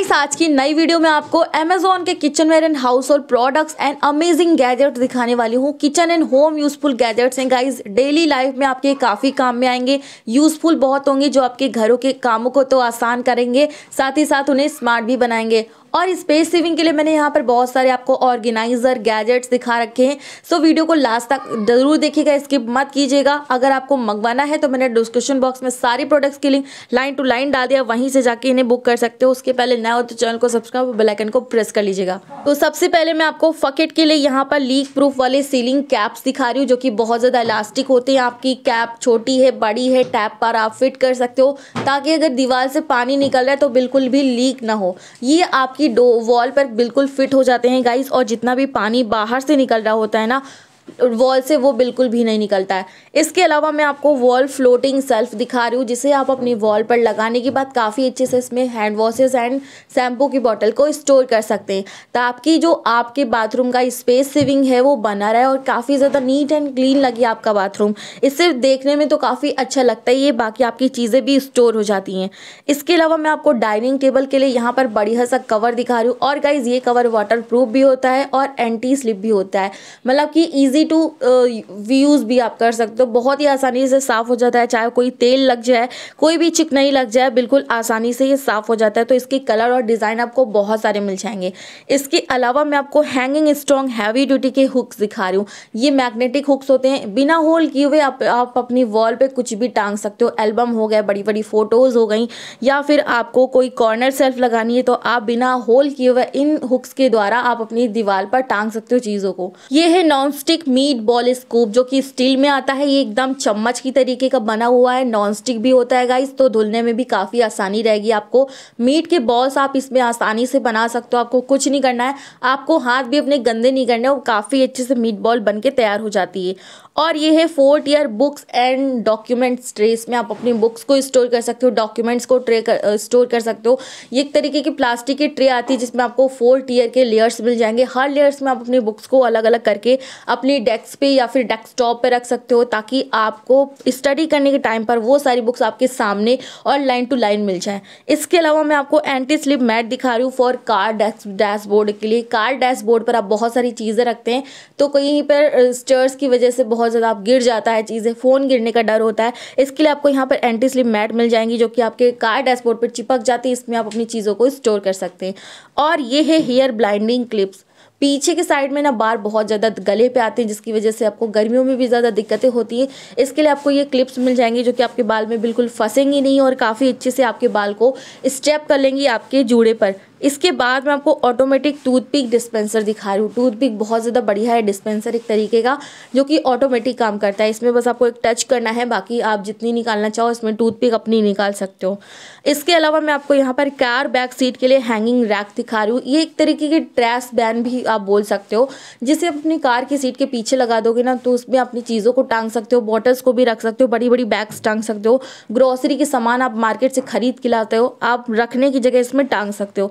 guys आज की नई वीडियो में आपको अमेजोन के kitchenware and household products and amazing gadget दिखाने वाली हूँ kitchen and home useful gadgets हैं गाइस डेली लाइफ में आपके काफ़ी काम में आएंगे यूजफुल बहुत होंगे जो आपके घरों के कामों को तो आसान करेंगे साथ ही साथ उन्हें स्मार्ट भी बनाएंगे और स्पेस सेविंग के लिए मैंने यहाँ पर बहुत सारे आपको ऑर्गेनाइज़र गैजेट्स दिखा रखे हैं सो वीडियो को लास्ट तक ज़रूर देखिएगा स्किप मत कीजिएगा अगर आपको मंगवाना है तो मैंने डिस्क्रिप्शन बॉक्स में सारे प्रोडक्ट्स की लिंक लाइन टू लाइन डाल दिया वहीं से जाके इन्हें बुक कर सकते हो उसके पहले नया हो तो चैनल को सब्सक्राइब और बेलाइकन को प्रेस कर लीजिएगा तो सबसे पहले मैं आपको फकेट के लिए यहाँ पर लीक प्रूफ वाले सीलिंग कैप्स दिखा रही हूँ जो कि बहुत ज़्यादा इलास्टिक होते हैं आपकी कैप छोटी है बड़ी है टैप पर आप फिट कर सकते हो ताकि अगर दीवार से पानी निकल रहा है तो बिल्कुल भी लीक ना हो ये आपकी आपकी डो वॉल पर बिल्कुल फिट हो जाते हैं गाइस और जितना भी पानी बाहर से निकल रहा होता है ना वॉल से वो बिल्कुल भी नहीं निकलता है इसके अलावा मैं आपको वॉल फ्लोटिंग सेल्फ दिखा रही हूँ जिसे आप अपनी वॉल पर लगाने के बाद काफ़ी अच्छे से इसमें हैंड वॉशेज एंड शैम्पू की बॉटल को स्टोर कर सकते हैं ताकि जो आपके बाथरूम का स्पेस सेविंग है वो बना रहे और काफ़ी ज़्यादा नीट एंड क्लीन लगे आपका बाथरूम इससे देखने में तो काफ़ी अच्छा लगता है ये बाकी आपकी चीज़ें भी स्टोर हो जाती हैं इसके अलावा मैं आपको डाइनिंग टेबल के लिए यहाँ पर बढ़िया सा कवर दिखा रही हूँ और गाइज़ ये कवर वाटर भी होता है और एंटी स्लिप भी होता है मतलब कि ईजी इजी टू यूज़ भी आप कर सकते हो बहुत ही आसानी से साफ़ हो जाता है चाहे कोई तेल लग जाए कोई भी चिकनाई लग जाए बिल्कुल आसानी से ये साफ़ हो जाता है तो इसके कलर और डिज़ाइन आपको बहुत सारे मिल जाएंगे इसके अलावा मैं आपको हैंगिंग स्ट्रॉन्ग हैवी ड्यूटी के हुक्स दिखा रही हूँ ये मैग्नेटिक हुक्स होते हैं बिना होल किए हुए आप, आप अपनी वॉल पर कुछ भी टांग सकते हो एल्बम हो गया बड़ी बड़ी फ़ोटोज़ हो गई या फिर आपको कोई कॉर्नर सेल्फ लगानी है तो आप बिना होल किए हुए इन हुक्स के द्वारा आप अपनी दीवार पर टांग सकते हो चीज़ों को ये है non stick meatball scoop जो कि स्टील में आता है ये एकदम चम्मच की तरीके का बना हुआ है नॉन स्टिक भी होता है गाइस तो धुलने में भी काफ़ी आसानी रहेगी आपको मीट के बॉल्स आप इसमें आसानी से बना सकते हो आपको कुछ नहीं करना है आपको हाथ भी अपने गंदे नहीं करने और काफ़ी अच्छे से मीट बॉल बन के तैयार हो जाती है और ये है four tier books and documents trays में आप अपनी बुक्स को स्टोर कर सकते हो डॉक्यूमेंट्स को ट्रे कर स्टोर कर सकते हो ये एक तरीके की प्लास्टिक की ट्रे आती है जिसमें आपको फोर्थ ईयर के लेयर्स मिल जाएंगे हर लेयर्स में आप अपनी बुक्स को अलग अलग करके अपनी डेस्क पे या फिर डेस्कटॉप पे रख सकते हो ताकि आपको स्टडी करने के टाइम पर वो सारी बुक्स आपके सामने और लाइन टू लाइन मिल जाए इसके अलावा मैं आपको एंटी स्लिप मैट दिखा रही हूँ फॉर कार डैशबोर्ड के लिए कार डैशबोर्ड पर आप बहुत सारी चीज़ें रखते हैं तो कहीं पर स्टर्स की वजह से बहुत बहुत ज़्यादा आप गिर जाता है चीज़ें फ़ोन गिरने का डर होता है इसके लिए आपको यहाँ पर एंटी स्लिप मैट मिल जाएंगी जो कि आपके कार डैशबोर्ड पर चिपक जाती है इसमें आप अपनी चीज़ों को स्टोर कर सकते हैं और ये है हेयर ब्लाइंडिंग क्लिप्स पीछे के साइड में ना बाल बहुत ज़्यादा गले पे आते हैं जिसकी वजह से आपको गर्मियों में भी ज़्यादा दिक्कतें होती हैं इसके लिए आपको ये क्लिप्स मिल जाएंगी जो कि आपके बाल में बिल्कुल फंसेंगी नहीं और काफ़ी अच्छे से आपके बाल को स्टेप कर लेंगी आपके जूड़े पर इसके बाद मैं आपको ऑटोमेटिक टूथपिक डिस्पेंसर दिखा रही हूँ टूथपिक बहुत ज़्यादा बढ़िया है डिस्पेंसर एक तरीके का जो कि ऑटोमेटिक काम करता है इसमें बस आपको एक टच करना है बाकी आप जितनी निकालना चाहो इसमें टूथपिक अपनी निकाल सकते हो इसके अलावा मैं आपको यहाँ पर कार बैक सीट के लिए हैंगिंग रैक दिखा रही हूँ ये एक तरीके की ट्रैस बैन भी आप बोल सकते हो जिसे आप अपनी कार की सीट के पीछे लगा दोगे ना तो उसमें अपनी चीज़ों को टांग सकते हो बॉटल्स को भी रख सकते हो बड़ी बड़ी बैग्स टांग सकते हो ग्रॉसरी के सामान आप मार्केट से खरीद के लाते हो आप रखने की जगह इसमें टांग सकते हो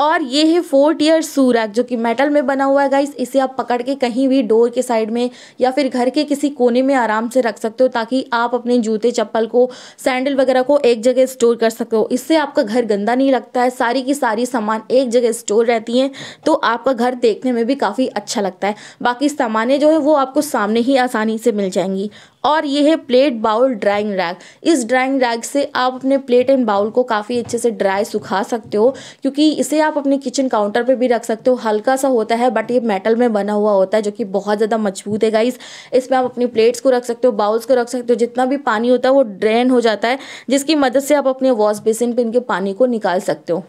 और ये है फोर टीयर सूरक जो कि मेटल में बना हुआ है गाइस इसे आप पकड़ के कहीं भी डोर के साइड में या फिर घर के किसी कोने में आराम से रख सकते हो ताकि आप अपने जूते चप्पल को सैंडल वगैरह को एक जगह स्टोर कर सको इससे आपका घर गंदा नहीं लगता है सारी की सारी सामान एक जगह स्टोर रहती हैं तो आपका घर देखने में भी काफ़ी अच्छा लगता है बाकी सामानें जो है वो आपको सामने ही आसानी से मिल जाएंगी और ये है प्लेट बाउल ड्राइंग रैग इस ड्राइंग रैग से आप अपने प्लेट एंड बाउल को काफ़ी अच्छे से ड्राई सुखा सकते हो क्योंकि इसे आप अपने किचन काउंटर पे भी रख सकते हो हल्का सा होता है बट ये मेटल में बना हुआ होता है जो कि बहुत ज़्यादा मजबूत है गाइस इसमें आप अपनी प्लेट्स को रख सकते हो बाउल्स को रख सकते हो जितना भी पानी होता है वो ड्रेन हो जाता है जिसकी मदद से आप अपने वॉश बेसिन पर इनके पानी को निकाल सकते हो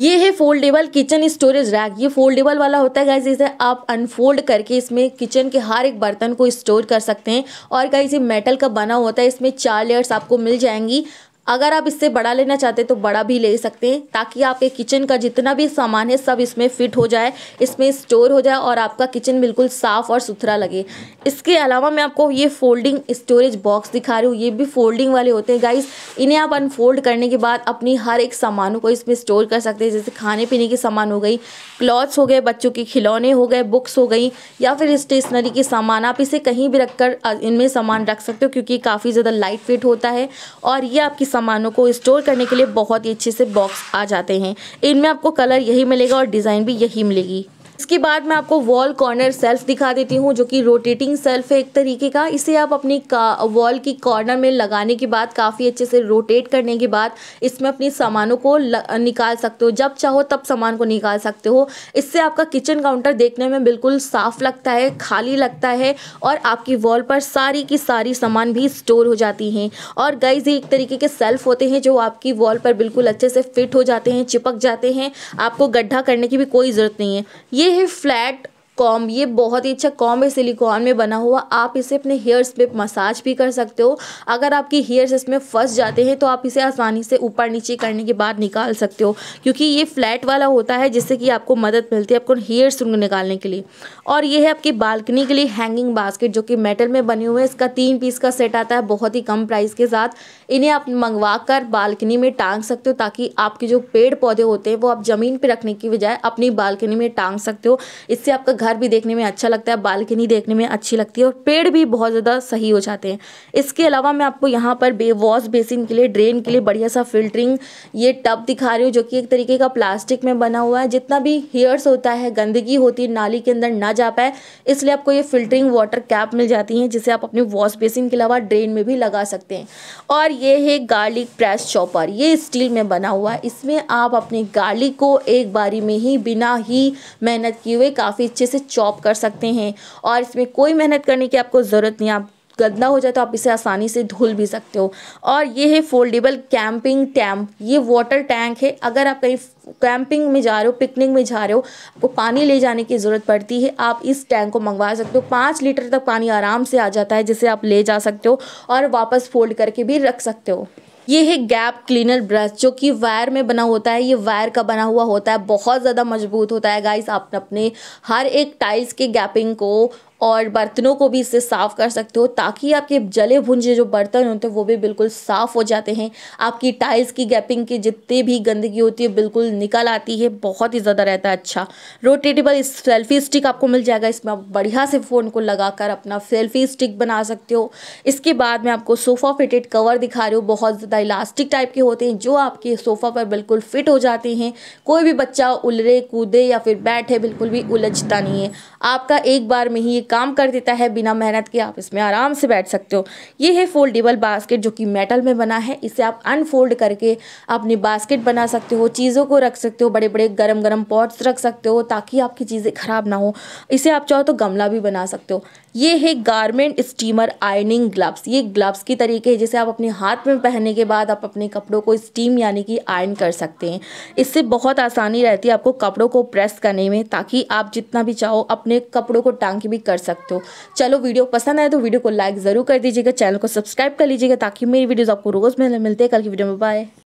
ये है फोल्डेबल किचन स्टोरेज रैक ये फोल्डेबल वाला होता है गाइज इसे आप अनफोल्ड करके इसमें किचन के हर एक बर्तन को स्टोर कर सकते हैं और गाइज ये मेटल का बना होता है इसमें चार लेयर्स आपको मिल जाएंगी अगर आप इससे बड़ा लेना चाहते हैं तो बड़ा भी ले सकते हैं ताकि आपके किचन का जितना भी सामान है सब इसमें फिट हो जाए इसमें स्टोर हो जाए और आपका किचन बिल्कुल साफ़ और सुथरा लगे इसके अलावा मैं आपको ये फोल्डिंग स्टोरेज बॉक्स दिखा रही हूँ ये भी फोल्डिंग वाले होते हैं गाइस इन्हें आप अनफोल्ड करने के बाद अपनी हर एक सामानों को इसमें स्टोर कर सकते हैं जैसे खाने पीने के सामान हो गई क्लॉथ्स हो गए बच्चों के खिलौने हो गए बुक्स हो गई या फिर स्टेशनरी के सामान आप इसे कहीं भी रख इनमें सामान रख सकते हो क्योंकि काफ़ी ज़्यादा लाइट वेट होता है और ये आपकी सामानों को स्टोर करने के लिए बहुत ही अच्छे से बॉक्स आ जाते हैं इनमें आपको कलर यही मिलेगा और डिज़ाइन भी यही मिलेगी इसके बाद मैं आपको वॉल कॉर्नर सेल्फ दिखा देती हूँ जो कि रोटेटिंग सेल्फ है एक तरीके का इसे आप अपनी वॉल की कॉर्नर में लगाने के बाद काफ़ी अच्छे से रोटेट करने के बाद इसमें अपनी सामानों को निकाल सकते हो जब चाहो तब सामान को निकाल सकते हो इससे आपका किचन काउंटर देखने में बिल्कुल साफ़ लगता है खाली लगता है और आपकी वॉल पर सारी की सारी सामान भी स्टोर हो जाती हैं और गाइज एक तरीके के सेल्फ होते हैं जो आपकी वॉल पर बिल्कुल अच्छे से फिट हो जाते हैं चिपक जाते हैं आपको गड्ढा करने की भी कोई ज़रूरत नहीं है ये ये फ्लैट कॉम ये बहुत ही अच्छा कॉम है सिलिकॉन में बना हुआ आप इसे अपने हेयर्स पे मसाज भी कर सकते हो अगर आपकी हेयर्स इसमें फंस जाते हैं तो आप इसे आसानी से ऊपर नीचे करने के बाद निकाल सकते हो क्योंकि ये फ्लैट वाला होता है जिससे कि आपको मदद मिलती है आपको हेयर्स निकालने के लिए और ये है आपकी बालकनी के लिए हैंगिंग बास्केट जो कि मेटल में बने हुए हैं इसका तीन पीस का सेट आता है बहुत ही कम प्राइस के साथ इन्हें आप मंगवा कर बालकनी में टांग सकते हो ताकि आपके जो पेड़ पौधे होते हैं वो आप ज़मीन पर रखने की बजाय अपनी बालकनी में टांग सकते हो इससे आपका घर घर भी देखने में अच्छा लगता है बालकनी देखने में अच्छी लगती है और पेड़ भी बहुत ज़्यादा सही हो जाते हैं इसके अलावा मैं आपको यहाँ पर बे वॉश बेसिन के लिए ड्रेन के लिए बढ़िया सा फिल्टरिंग ये टब दिखा रही हूँ जो कि एक तरीके का प्लास्टिक में बना हुआ है जितना भी हेयर्स होता है गंदगी होती है नाली के अंदर ना जा पाए इसलिए आपको ये फिल्टरिंग वाटर कैप मिल जाती है जिसे आप अपने वॉश बेसिन के अलावा ड्रेन में भी लगा सकते हैं और ये है गार्लिक प्रेस चॉपर ये स्टील में बना हुआ है इसमें आप अपने गार्लिक को एक बारी में ही बिना ही मेहनत किए हुए काफ़ी अच्छे से से चॉप कर सकते हैं और इसमें कोई मेहनत करने की आपको ज़रूरत नहीं आप गंदा हो जाए तो आप इसे आसानी से धुल भी सकते हो और ये है फोल्डेबल कैंपिंग टैंप ये वाटर टैंक है अगर आप कहीं कैंपिंग में जा रहे हो पिकनिक में जा रहे हो आपको पानी ले जाने की ज़रूरत पड़ती है आप इस टैंक को मंगवा सकते हो पाँच लीटर तक पानी आराम से आ जाता है जिसे आप ले जा सकते हो और वापस फोल्ड करके भी रख सकते हो ये है गैप क्लीनर ब्रश जो कि वायर में बना होता है ये वायर का बना हुआ होता है बहुत ज़्यादा मजबूत होता है गाइस आप अपने हर एक टाइल्स के गैपिंग को और बर्तनों को भी इससे साफ़ कर सकते हो ताकि आपके जले भुंजे जो बर्तन होते हैं वो भी बिल्कुल साफ़ हो जाते हैं आपकी टाइल्स की गैपिंग की जितनी भी गंदगी होती है बिल्कुल निकल आती है बहुत ही ज़्यादा रहता है अच्छा रोटेटेबल सेल्फी स्टिक आपको मिल जाएगा इसमें आप बढ़िया से फ़ोन को लगा कर अपना सेल्फी स्टिक बना सकते हो इसके बाद मैं आपको सोफ़ा फिटेड कवर दिखा रही हूँ बहुत ज़्यादा इलास्टिक टाइप के होते हैं जो आपके सोफ़ा पर बिल्कुल फिट हो जाते हैं कोई भी बच्चा उलरे कूदे या फिर बैठे बिल्कुल भी उलझता नहीं है आपका एक बार में ही ये काम कर देता है बिना मेहनत के आप इसमें आराम से बैठ सकते हो ये है फोल्डेबल बास्केट जो कि मेटल में बना है इसे आप अनफोल्ड करके अपनी बास्केट बना सकते हो चीज़ों को रख सकते हो बड़े बड़े गर्म गर्म पॉट्स रख सकते हो ताकि आपकी चीज़ें ख़राब ना हो इसे आप चाहो तो गमला भी बना सकते हो ये है गारमेंट स्टीमर आयनिंग ग्लव्स ये ग्लव्स की तरीके है जिसे आप अपने हाथ में पहनने के बाद आप अपने कपड़ों को स्टीम यानी कि आयन कर सकते हैं इससे बहुत आसानी रहती है आपको कपड़ों को प्रेस करने में ताकि आप जितना भी चाहो अपने अपने कपड़ों को टांग भी कर सकते हो चलो वीडियो पसंद आए तो वीडियो को लाइक ज़रूर कर दीजिएगा चैनल को सब्सक्राइब कर लीजिएगा ताकि मेरी वीडियोज़ आपको रोज़ मिलते हैं कल की वीडियो में बाय